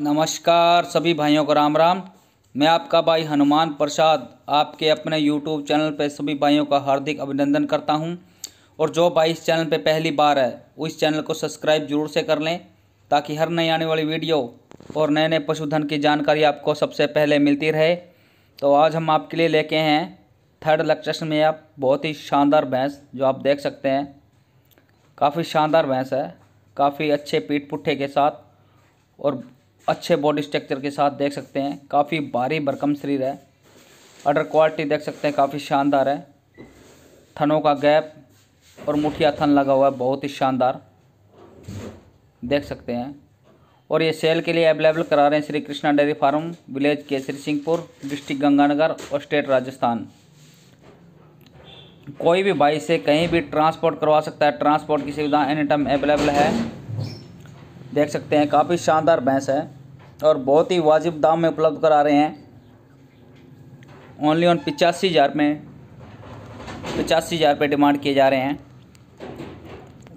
नमस्कार सभी भाइयों को राम राम मैं आपका भाई हनुमान प्रसाद आपके अपने यूट्यूब चैनल पर सभी भाइयों का हार्दिक अभिनंदन करता हूं और जो भाई इस चैनल पर पहली बार है उस चैनल को सब्सक्राइब जरूर से कर लें ताकि हर नई आने वाली वीडियो और नए नए पशुधन की जानकारी आपको सबसे पहले मिलती रहे तो आज हम आपके लिए लेके हैं थर्ड लक्चर्स में आप बहुत ही शानदार भैंस जो आप देख सकते हैं काफ़ी शानदार भैंस है काफ़ी अच्छे पीठ पुट्ठे के साथ और अच्छे बॉडी स्ट्रक्चर के साथ देख सकते हैं काफ़ी भारी भरकम शरीर है अडर क्वालिटी देख सकते हैं काफ़ी शानदार है थनों का गैप और मुठिया थन लगा हुआ है बहुत ही शानदार देख सकते हैं और ये सेल के लिए अवेलेबल करा रहे हैं Shri Krishna dairy farm village Kesari Singhpur district Ganganagar और स्टेट राजस्थान कोई भी भाई से कहीं भी ट्रांसपोर्ट करवा सकता है ट्रांसपोर्ट की सुविधा एनी टाइम अवेलेबल है देख सकते हैं काफ़ी शानदार भैंस है और बहुत ही वाजिब दाम में उपलब्ध करा रहे हैं ओनली ऑन पिचासी हज़ार में पचासी हज़ार रुपये डिमांड किए जा रहे हैं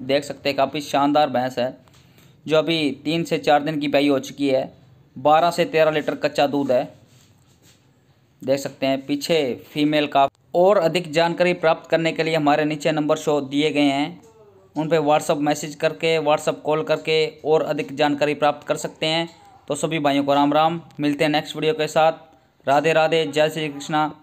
देख सकते हैं काफ़ी शानदार भैंस है जो अभी तीन से चार दिन की पाई हो चुकी है बारह से तेरह लीटर कच्चा दूध है देख सकते हैं पीछे फीमेल का और अधिक जानकारी प्राप्त करने के लिए हमारे नीचे नंबर शो दिए गए हैं उन पर व्हाट्सअप मैसेज करके व्हाट्सअप कॉल करके और अधिक जानकारी प्राप्त कर सकते हैं तो सभी भाइयों को राम राम मिलते हैं नेक्स्ट वीडियो के साथ राधे राधे जय श्री कृष्णा